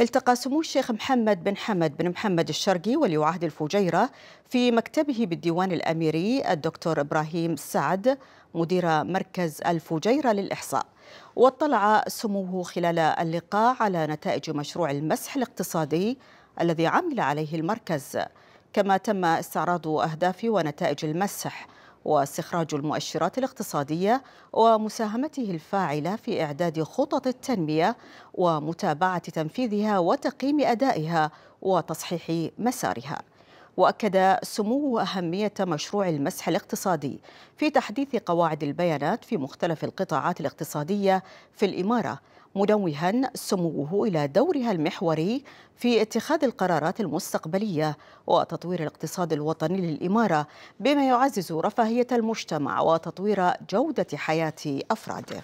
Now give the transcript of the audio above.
التقى سمو الشيخ محمد بن حمد بن محمد الشرقي ولي عهد الفجيرة في مكتبه بالديوان الأميري الدكتور إبراهيم سعد مدير مركز الفجيرة للإحصاء واطلع سموه خلال اللقاء على نتائج مشروع المسح الاقتصادي الذي عمل عليه المركز كما تم استعراض أهداف ونتائج المسح واستخراج المؤشرات الاقتصادية ومساهمته الفاعلة في إعداد خطط التنمية ومتابعة تنفيذها وتقييم أدائها وتصحيح مسارها. واكد سمو اهميه مشروع المسح الاقتصادي في تحديث قواعد البيانات في مختلف القطاعات الاقتصاديه في الاماره مدوها سموه إلى دورها المحوري في اتخاذ القرارات المستقبلية وتطوير الاقتصاد الوطني للإمارة بما يعزز رفاهية المجتمع وتطوير جودة حياة أفراده